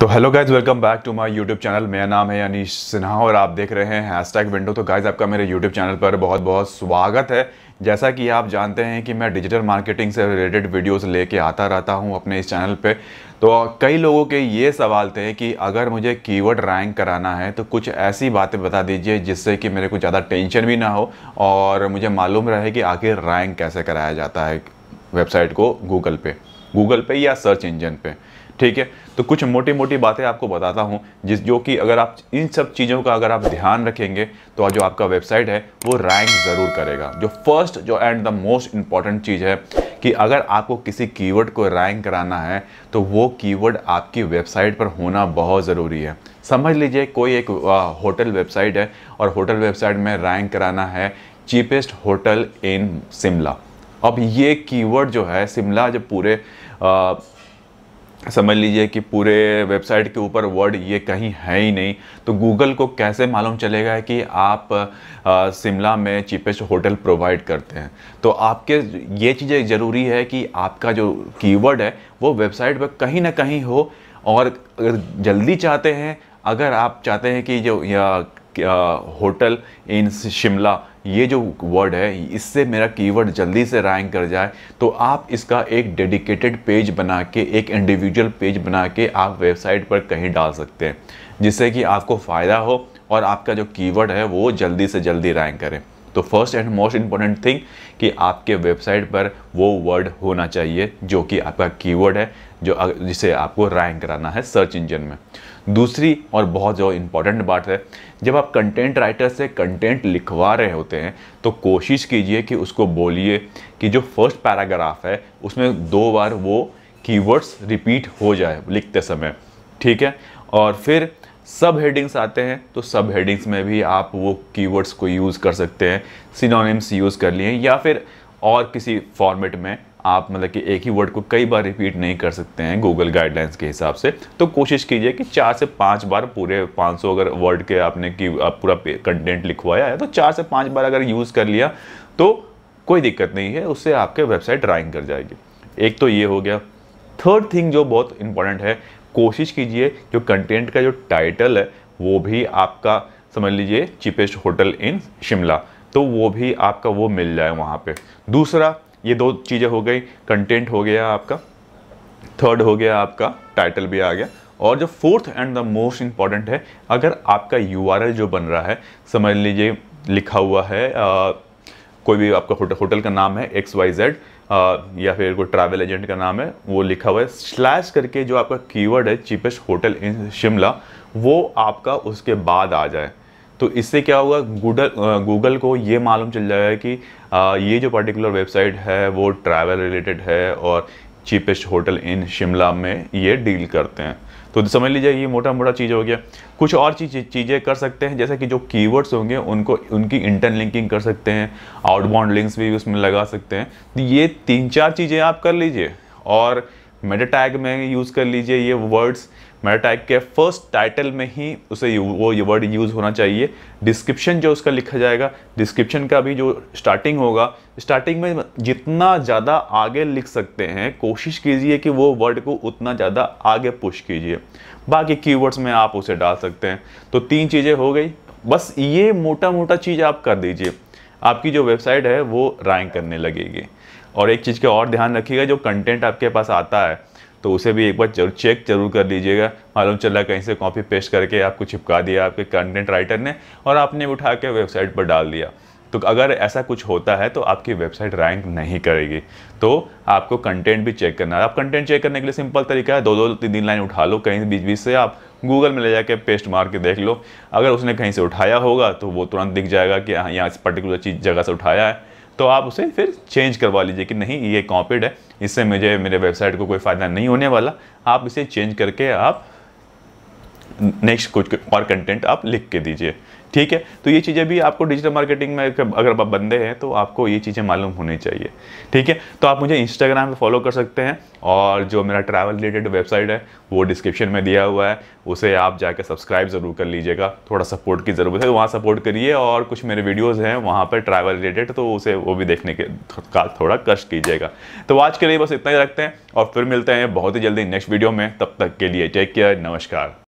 तो hello guys welcome back to my YouTube channel मेरा नाम है अनिश सिन्हा और आप देख रहे हैं हैशटैग विंडो तो गाइज आपका मेरे यूट्यूब चैनल पर बहुत बहुत स्वागत है जैसा कि आप जानते हैं कि मैं डिजिटल मार्केटिंग से रिलेटेड वीडियोस लेके आता रहता हूं अपने इस चैनल पे तो कई लोगों के ये सवाल थे कि अगर मुझे कीवर्ड रैंक कराना है तो कुछ ऐसी बातें बता दीजिए जिससे कि मेरे को ज़्यादा टेंशन भी ना हो और मुझे मालूम रहे कि आखिर रैंक कैसे कराया जाता है वेबसाइट को गूगल पे गूगल पे या सर्च इंजन पे ठीक है तो कुछ मोटी मोटी बातें आपको बताता हूँ जिस जो कि अगर आप इन सब चीज़ों का अगर आप ध्यान रखेंगे तो जो आपका वेबसाइट है वो रैंक ज़रूर करेगा जो फर्स्ट जो एंड द मोस्ट इम्पॉर्टेंट चीज़ है कि अगर आपको किसी कीवर्ड को रैंक कराना है तो वो कीवर्ड आपकी वेबसाइट पर होना बहुत ज़रूरी है समझ लीजिए कोई एक होटल वेबसाइट है और होटल वेबसाइट में रैंक कराना है चीपेस्ट होटल इन शिमला अब ये कीवर्ड जो है शिमला जब पूरे आ, समझ लीजिए कि पूरे वेबसाइट के ऊपर वर्ड ये कहीं है ही नहीं तो गूगल को कैसे मालूम चलेगा कि आप शिमला में चीपेस्ट होटल प्रोवाइड करते हैं तो आपके ये चीज़ें ज़रूरी है कि आपका जो कीवर्ड है वो वेबसाइट पर कहीं ना कहीं हो और अगर जल्दी चाहते हैं अगर आप चाहते हैं कि जो या, या होटल इन शिमला ये जो वर्ड है इससे मेरा कीवर्ड जल्दी से रैंक कर जाए तो आप इसका एक डेडिकेटेड पेज बना के एक इंडिविजुअल पेज बना के आप वेबसाइट पर कहीं डाल सकते हैं जिससे कि आपको फ़ायदा हो और आपका जो कीवर्ड है वो जल्दी से जल्दी रैंक करें तो first and most important thing कि आपके वेबसाइट पर वो वर्ड होना चाहिए जो कि आपका कीवर्ड है जो जिसे आपको रैंक कराना है सर्च इंजन में दूसरी और बहुत जो इम्पॉर्टेंट बात है जब आप कंटेंट राइटर से कंटेंट लिखवा रहे होते हैं तो कोशिश कीजिए कि उसको बोलिए कि जो फर्स्ट पैराग्राफ है उसमें दो बार वो कीवर्ड्स रिपीट हो जाए लिखते समय ठीक है और फिर सब हेडिंग्स आते हैं तो सब हेडिंग्स में भी आप वो कीवर्ड्स को यूज़ कर सकते हैं सिनोनिम्स यूज़ कर लिए या फिर और किसी फॉर्मेट में आप मतलब कि एक ही वर्ड को कई बार रिपीट नहीं कर सकते हैं गूगल गाइडलाइंस के हिसाब से तो कोशिश कीजिए कि चार से पाँच बार पूरे 500 अगर वर्ड के आपने की आप पूरा कंटेंट लिखवाया है तो चार से पाँच बार अगर यूज़ कर लिया तो कोई दिक्कत नहीं है उससे आपके वेबसाइट ड्राइंग कर जाएगी एक तो ये हो गया थर्ड थिंग जो बहुत इंपॉर्टेंट है कोशिश कीजिए जो कंटेंट का जो टाइटल है वो भी आपका समझ लीजिए चीपेस्ट होटल इन शिमला तो वो भी आपका वो मिल जाए वहाँ पे दूसरा ये दो चीज़ें हो गई कंटेंट हो गया आपका थर्ड हो गया आपका टाइटल भी आ गया और जो fourth and the most important है अगर आपका यू जो बन रहा है समझ लीजिए लिखा हुआ है आ, कोई भी आपका होटल होटल का नाम है एक्स वाई जेड या फिर कोई ट्रैवल एजेंट का नाम है वो लिखा हुआ है स्लैश करके जो आपका कीवर्ड है चीपेस्ट होटल इन शिमला वो आपका उसके बाद आ जाए तो इससे क्या होगा गूगल गूगल को ये मालूम चल जाएगा कि आ, ये जो पर्टिकुलर वेबसाइट है वो ट्रैवल रिलेटेड है और चीपेस्ट होटल इन शिमला में ये डील करते हैं तो समझ लीजिए ये मोटा मोटा चीज़ हो गया कुछ और चीज चीज़ें कर सकते हैं जैसे कि जो कीवर्ड्स होंगे उनको उनकी इंटर लिंकिंग कर सकते हैं आउटबाउंड लिंक्स भी उसमें लगा सकते हैं तो ये तीन चार चीज़ें आप कर लीजिए और मेटा टैग में यूज़ कर लीजिए ये वर्ड्स मेटा टैग के फर्स्ट टाइटल में ही उसे वो ये वर्ड यूज़ होना चाहिए डिस्क्रिप्शन जो उसका लिखा जाएगा डिस्क्रिप्शन का भी जो स्टार्टिंग होगा स्टार्टिंग में जितना ज़्यादा आगे लिख सकते हैं कोशिश कीजिए कि वो वर्ड को उतना ज़्यादा आगे पुश कीजिए बाकी कीवर्ड्स में आप उसे डाल सकते हैं तो तीन चीज़ें हो गई बस ये मोटा मोटा चीज़ आप कर दीजिए आपकी जो वेबसाइट है वो रैंक करने लगेगी और एक चीज़ का और ध्यान रखिएगा जो कंटेंट आपके पास आता है तो उसे भी एक बार जरूर चेक जरूर कर लीजिएगा मालूम चला कहीं से कॉपी पेस्ट करके आपको चिपका दिया आपके कंटेंट राइटर ने और आपने उठा के वेबसाइट पर डाल दिया तो अगर ऐसा कुछ होता है तो आपकी वेबसाइट रैंक नहीं करेगी तो आपको कंटेंट भी चेक करना है आप कंटेंट चेक करने के लिए सिंपल तरीका है दो दो तीन तीन लाइन उठा लो कहीं बीच बीच से आप गूगल में ले जाके पेस्ट मार के देख लो अगर उसने कहीं से उठाया होगा तो वो तुरंत दिख जाएगा कि हाँ, यहाँ इस पर्टिकुलर चीज़ जगह से उठाया है तो आप उसे फिर चेंज करवा लीजिए कि नहीं ये कॉपीड है इससे मुझे मेरे वेबसाइट को कोई फ़ायदा नहीं होने वाला आप इसे चेंज करके आप नेक्स्ट कुछ और कंटेंट आप लिख के दीजिए ठीक है तो ये चीज़ें भी आपको डिजिटल मार्केटिंग में अगर आप बंदे हैं तो आपको ये चीज़ें मालूम होनी चाहिए ठीक है तो आप मुझे इंस्टाग्राम पे फॉलो कर सकते हैं और जो मेरा ट्रैवल रिलेटेड वेबसाइट है वो डिस्क्रिप्शन में दिया हुआ है उसे आप जाकर सब्सक्राइब ज़रूर कर लीजिएगा थोड़ा सपोर्ट की ज़रूरत है तो वहाँ सपोर्ट करिए और कुछ मेरे वीडियोज़ हैं वहाँ पर ट्रैवल रिलेटेड तो उसे वो भी देखने के का थोड़ा कष्ट कीजिएगा तो आज के लिए बस इतना ही रखते हैं और फिर मिलते हैं बहुत ही जल्दी नेक्स्ट वीडियो में तब तक के लिए टेक केयर नमस्कार